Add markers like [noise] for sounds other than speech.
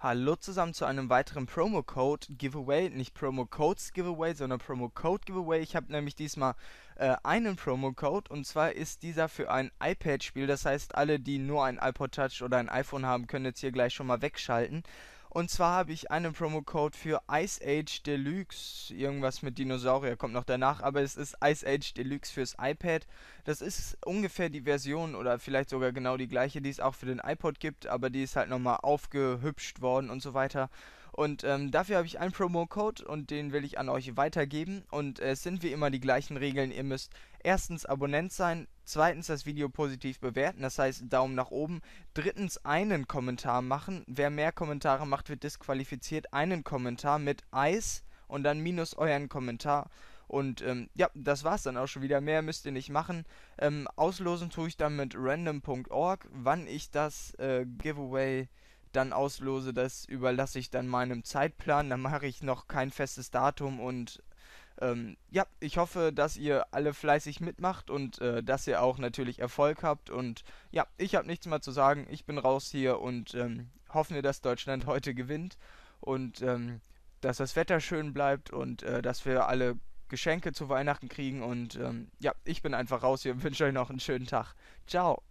Hallo zusammen zu einem weiteren Promo-Code Giveaway, nicht Promo-Codes Giveaway, sondern Promo-Code Giveaway. Ich habe nämlich diesmal äh, einen Promo-Code und zwar ist dieser für ein iPad-Spiel. Das heißt, alle, die nur ein iPod Touch oder ein iPhone haben, können jetzt hier gleich schon mal wegschalten. Und zwar habe ich einen Promo-Code für Ice Age Deluxe. Irgendwas mit Dinosaurier kommt noch danach, aber es ist Ice Age Deluxe fürs iPad. Das ist ungefähr die Version oder vielleicht sogar genau die gleiche, die es auch für den iPod gibt, aber die ist halt nochmal aufgehübscht worden und so weiter. Und ähm, dafür habe ich einen Promo-Code und den will ich an euch weitergeben. Und äh, es äh, sind wie immer die gleichen Regeln. Ihr müsst erstens Abonnent sein, Zweitens das Video positiv bewerten, das heißt Daumen nach oben. Drittens einen Kommentar machen. Wer mehr Kommentare macht, wird disqualifiziert. Einen Kommentar mit Eis und dann minus euren Kommentar. Und ähm, ja, das war's dann auch schon wieder. Mehr müsst ihr nicht machen. Ähm, auslosen tue ich dann mit random.org. Wann ich das äh, Giveaway dann auslose, das überlasse ich dann meinem Zeitplan. Da mache ich noch kein festes Datum und ähm, ja, ich hoffe, dass ihr alle fleißig mitmacht und äh, dass ihr auch natürlich Erfolg habt. Und ja, ich habe nichts mehr zu sagen. Ich bin raus hier und ähm, hoffen wir, dass Deutschland [laughs] heute gewinnt und ähm, dass das Wetter schön bleibt und äh, dass wir alle Geschenke zu Weihnachten kriegen. Und ähm, ja, ich bin einfach raus hier und wünsche euch noch einen schönen Tag. Ciao.